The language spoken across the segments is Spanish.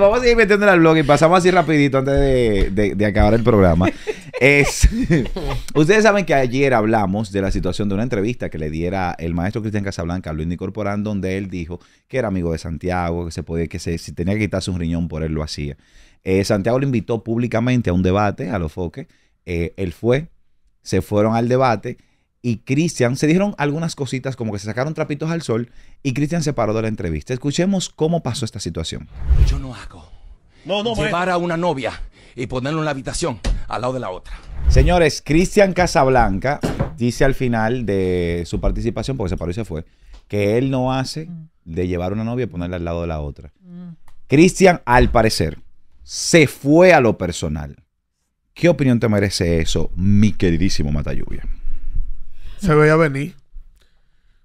vamos a seguir metiendo al blog y pasamos así rapidito antes de, acabar el programa. Es, ustedes saben que ayer hablamos de la situación de una entrevista que le diera el maestro Cristian Casablanca a Luis Nicorporán, donde él dijo que era amigo de Santiago, que se podía, que se, si tenía que quitarse un riñón por él lo hacía. Eh, Santiago lo invitó públicamente a un debate a los foques. Eh, él fue, se fueron al debate y Cristian se dijeron algunas cositas como que se sacaron trapitos al sol y Cristian se paró de la entrevista. Escuchemos cómo pasó esta situación. Yo no hago. Llevar a una novia y ponerlo en la habitación al lado de la otra. Señores, Cristian Casablanca dice al final de su participación, porque se paró y se fue, que él no hace de llevar una novia y ponerla al lado de la otra. Cristian, al parecer, se fue a lo personal. ¿Qué opinión te merece eso, mi queridísimo lluvia? Se veía venir.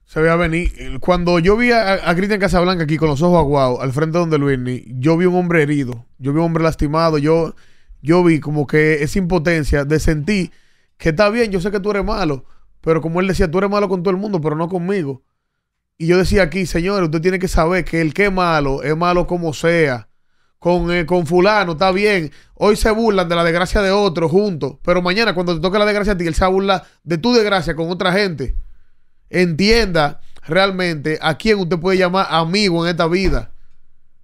Se veía venir. Cuando yo vi a, Cristian Casablanca aquí con los ojos aguados, al frente de donde Luisni, yo vi un hombre herido, yo vi un hombre lastimado, yo, yo vi como que esa impotencia de sentir que está bien, yo sé que tú eres malo, pero como él decía, tú eres malo con todo el mundo, pero no conmigo. Y yo decía aquí, señores, usted tiene que saber que el que es malo, es malo como sea con, eh, con fulano, está bien. Hoy se burlan de la desgracia de otro juntos, pero mañana cuando te toque la desgracia a ti, él se burla de tu desgracia con otra gente. Entienda realmente a quién usted puede llamar amigo en esta vida.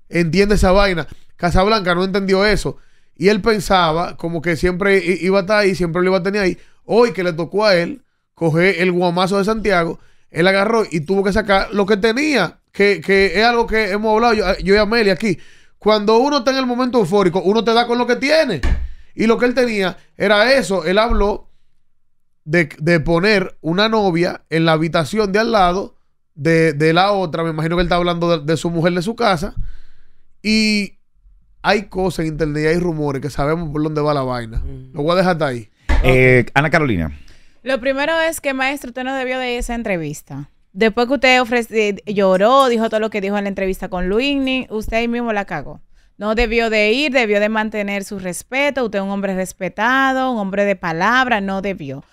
Entiende esa vaina. Casablanca no entendió eso. Y él pensaba como que siempre iba a estar ahí, siempre lo iba a tener ahí. Hoy que le tocó a él coger el guamazo de Santiago, él agarró y tuvo que sacar lo que tenía, que, que es algo que hemos hablado yo, yo y Amelia aquí. Cuando uno está en el momento eufórico, uno te da con lo que tiene. Y lo que él tenía era eso. Él habló de, poner una novia en la habitación de al lado de, la otra. Me imagino que él está hablando de, su mujer de su casa. Y hay cosas en internet y hay rumores que sabemos por dónde va la vaina. Mm. Lo voy a dejar hasta ahí. Eh, Ana Carolina. Lo primero es que, maestro, usted no debió de esa entrevista. Después que usted eh, lloró, dijo todo lo que dijo en la entrevista con Luigny, usted ahí mismo la cagó. No debió de ir, debió de mantener su respeto. Usted es un hombre respetado, un hombre de palabra, no debió.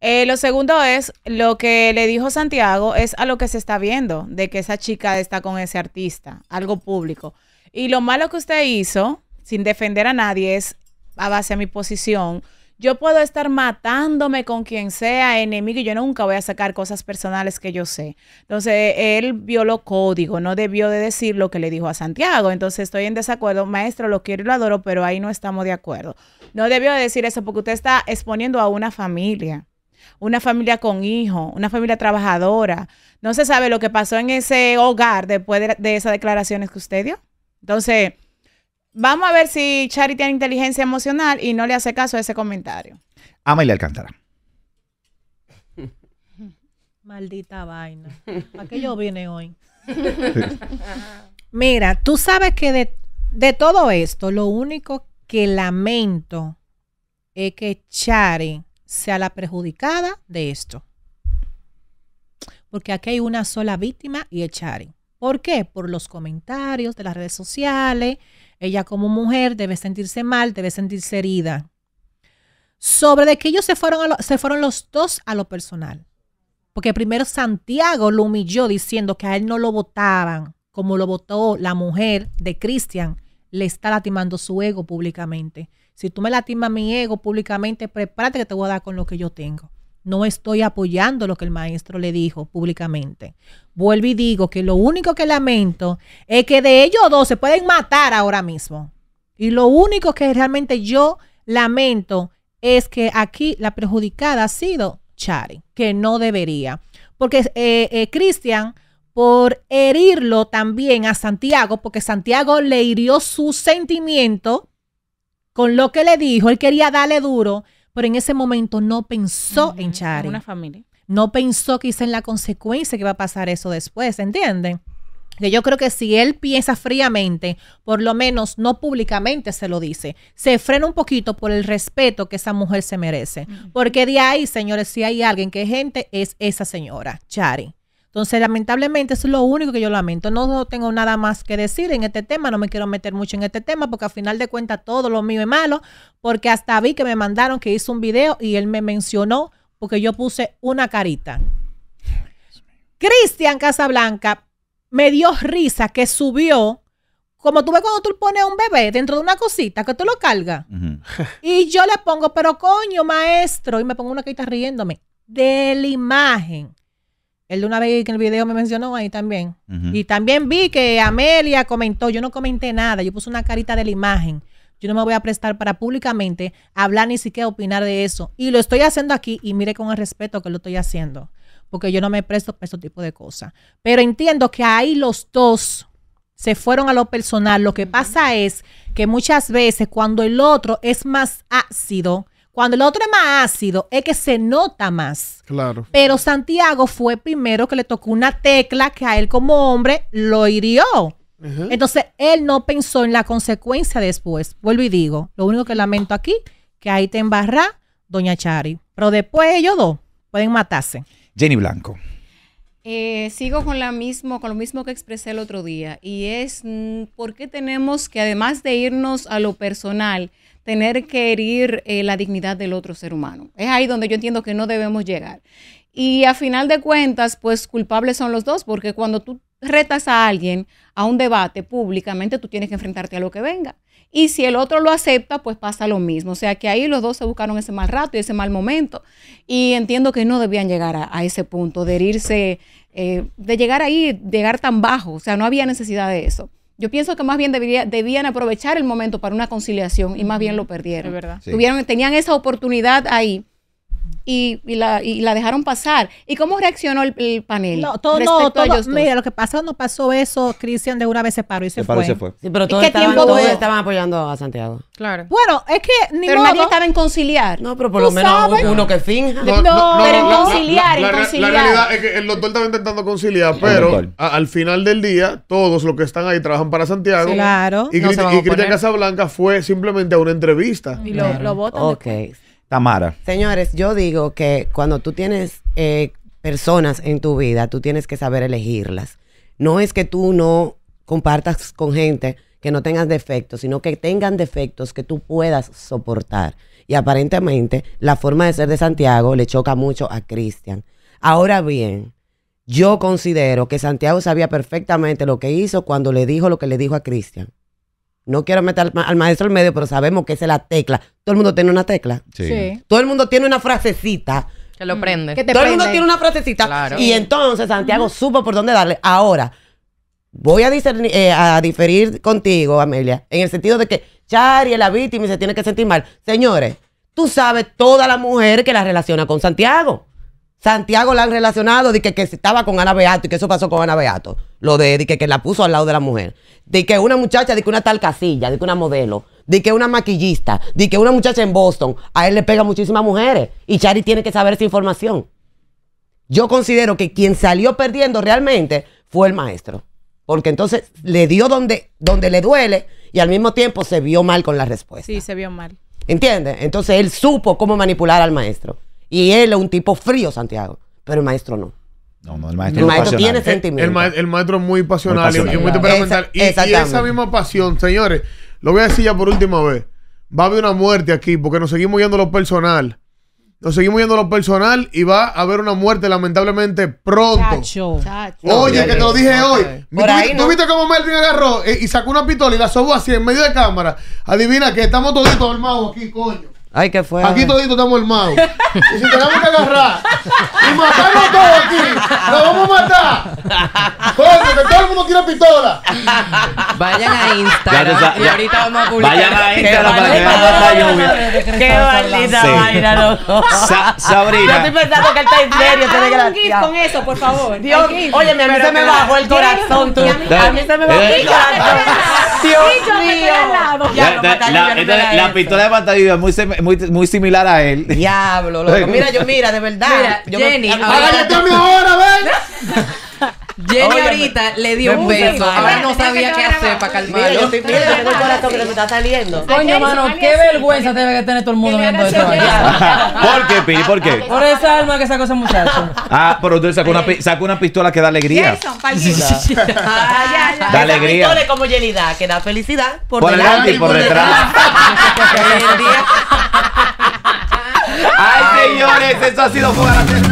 Eh, lo segundo es, lo que le dijo Santiago es a lo que se está viendo, de que esa chica está con ese artista, algo público. Y lo malo que usted hizo, sin defender a nadie, es a base a mi posición, yo puedo estar matándome con quien sea enemigo y yo nunca voy a sacar cosas personales que yo sé. Entonces, él violó código, no debió de decir lo que le dijo a Santiago. Entonces, estoy en desacuerdo. Maestro, lo quiero y lo adoro, pero ahí no estamos de acuerdo. No debió de decir eso porque usted está exponiendo a una familia una familia con hijos, una familia trabajadora. No se sabe lo que pasó en ese hogar después de, de esas declaraciones que usted dio. Entonces, Vamos a ver si Chari tiene inteligencia emocional y no le hace caso a ese comentario. y Ama le alcanzará. Maldita vaina. ¿Para qué yo vine hoy? Mira, tú sabes que de, de, todo esto, lo único que lamento es que Chari sea la perjudicada de esto. Porque aquí hay una sola víctima y es Chari. ¿Por qué? Por los comentarios de las redes sociales, ella como mujer debe sentirse mal, debe sentirse herida. Sobre de que ellos se fueron, se fueron los dos a lo personal. Porque primero Santiago lo humilló diciendo que a él no lo votaban como lo votó la mujer de Cristian. Le está latimando su ego públicamente. Si tú me latimas mi ego públicamente, prepárate que te voy a dar con lo que yo tengo no estoy apoyando lo que el maestro le dijo públicamente. Vuelvo y digo que lo único que lamento es que de ellos dos se pueden matar ahora mismo. Y lo único que realmente yo lamento es que aquí la perjudicada ha sido Chari, que no debería. Porque eh, eh, Cristian, por herirlo también a Santiago, porque Santiago le hirió su sentimiento con lo que le dijo, él quería darle duro pero en ese momento no pensó en Charlie, Una familia. No pensó quizá en la consecuencia que va a pasar eso después, ¿entienden? Que yo creo que si él piensa fríamente, por lo menos no públicamente se lo dice, se frena un poquito por el respeto que esa mujer se merece. Porque de ahí, señores, si hay alguien que gente, es esa señora, Charlie. Entonces, lamentablemente, eso es lo único que yo lamento. No, tengo nada más que decir en este tema, no me quiero meter mucho en este tema, porque al final de cuentas todo lo mío es malo, porque hasta vi que me mandaron que hizo un video y él me mencionó porque yo puse una carita. Cristian Casablanca me dio risa que subió, como tú ves cuando tú pones a un bebé dentro de una cosita, que tú lo cargas. y yo le pongo, pero coño, maestro, y me pongo una carita riéndome, de la imagen el de una vez que en el video me mencionó ahí también. Y también vi que Amelia comentó, yo no comenté nada, yo puse una carita de la imagen. Yo no me voy a prestar para públicamente hablar ni siquiera opinar de eso. Y lo estoy haciendo aquí y mire con el respeto que lo estoy haciendo, porque yo no me presto para ese tipo de cosas. Pero entiendo que ahí los dos se fueron a lo personal. Lo que pasa es que muchas veces cuando el otro es más ácido, cuando el otro es más ácido, es que se nota más. Claro. Pero Santiago fue primero que le tocó una tecla que a él como hombre lo hirió. Entonces, él no pensó en la consecuencia después. Vuelvo y digo, lo único que lamento aquí, que ahí te embarrá Doña Chari. Pero después ellos dos pueden matarse. Jenny Blanco. Eh, sigo con, la mismo, con lo mismo que expresé el otro día y es mm, por qué tenemos que, además de irnos a lo personal, tener que herir eh, la dignidad del otro ser humano. Es ahí donde yo entiendo que no debemos llegar. Y a final de cuentas, pues culpables son los dos, porque cuando tú retas a alguien a un debate públicamente, tú tienes que enfrentarte a lo que venga. Y si el otro lo acepta, pues pasa lo mismo. O sea que ahí los dos se buscaron ese mal rato y ese mal momento. Y entiendo que no debían llegar a, ese punto de herirse, eh, de llegar ahí, llegar tan bajo. O sea, no había necesidad de eso. Yo pienso que más bien debían aprovechar el momento para una conciliación y más bien lo perdieron. verdad. Tuvieron, tenían esa oportunidad ahí y, y, la, y la dejaron pasar. ¿Y cómo reaccionó el, panel? No, todo, no, todo, mira, lo que pasó, no pasó eso, Cristian de una vez se paró y se, se, paró fue. Y se fue. pero todos, ¿Qué estaban, tiempo todos estaban apoyando a Santiago. Claro. Bueno, es que ni pero modo. nadie estaba en conciliar. No, pero por lo menos uno que finja. No, pero en conciliar, en conciliar. La realidad es que el doctor estaba intentando conciliar, pero al final del día, todos los que están ahí trabajan para Santiago. claro. Y, Cristian Casablanca fue simplemente a una entrevista. Y lo, votan. Ok. Tamara. Señores, yo digo que cuando tú tienes eh, personas en tu vida, tú tienes que saber elegirlas. No es que tú no compartas con gente que no tengas defectos, sino que tengan defectos que tú puedas soportar. Y aparentemente la forma de ser de Santiago le choca mucho a Cristian. Ahora bien, yo considero que Santiago sabía perfectamente lo que hizo cuando le dijo lo que le dijo a Cristian. No quiero meter al, maestro en medio, pero sabemos que esa es la tecla. Todo el mundo tiene una tecla. Sí. Todo el mundo tiene una frasecita. Que lo prende. Todo el mundo tiene una frasecita. Y entonces Santiago supo por dónde darle. Ahora, voy a, eh, a diferir contigo, Amelia, en el sentido de que Chari es la víctima y se tiene que sentir mal. Señores, tú sabes toda la mujer que la relaciona con Santiago. Santiago la han relacionado de que, que estaba con Ana Beato y que eso pasó con Ana Beato. Lo de, que, que, la puso al lado de la mujer. De que una muchacha, de que una tal casilla, de que una modelo, de que una maquillista, de que una muchacha en Boston, a él le pega muchísimas mujeres. Y Charlie tiene que saber esa información. Yo considero que quien salió perdiendo realmente fue el maestro. Porque entonces le dio donde, donde le duele y al mismo tiempo se vio mal con la respuesta. Sí, se vio mal. ¿Entiendes? Entonces él supo cómo manipular al maestro. Y él es un tipo frío, Santiago. Pero el maestro no. No, no, el maestro, el maestro tiene sentimiento. El, maestro es muy pasional, y, muy temperamental. Esa, y, esa misma pasión, señores, lo voy a decir ya por última vez. Va a haber una muerte aquí porque nos seguimos yendo a lo personal. Nos seguimos yendo a lo personal y va a haber una muerte lamentablemente pronto. Oye, que te lo dije hoy. ¿Tú, ¿tú viste cómo Melvin agarró eh, y sacó una pistola y la sobó así en medio de cámara? Adivina que estamos toditos armados aquí, coño. Ay, que fue. Aquí todito estamos armados y si tenemos que agarrar y matarnos todos aquí, lo vamos a matar. todo el mundo tiene pistola. Vayan a Instagram. y ahorita vamos a publicar. Vayan a Instagram para que vean la lluvia. Qué maldita vaina, loco. Sabrina. Yo estoy pensando que él está en serio. un gif con eso, por favor. Dios, oye a mí se me bajó eh, el corazón. A mí se me bajó el corazón. Dios mío. Ya, la, la, la pistola de pantalla es muy, muy, muy similar a él. Diablo, loco. Mira, yo, mira, de verdad. Mira, yo Jenny. Me, a, a, a, ahora, ven. Jenny ahorita le dio un beso. Ahora no sabía qué hacer para calmarlo. que se está saliendo. Coño, mano, qué vergüenza debe tener todo el mundo viendo esto ¿Por qué, Pi? ¿Por qué? Por esa alma que sacó ese muchacho. Ah, pero usted sacó una, una pistola que da alegría. Da alegría. como Jenny que da felicidad por, delante y por detrás. Ay, señores, eso ha sido la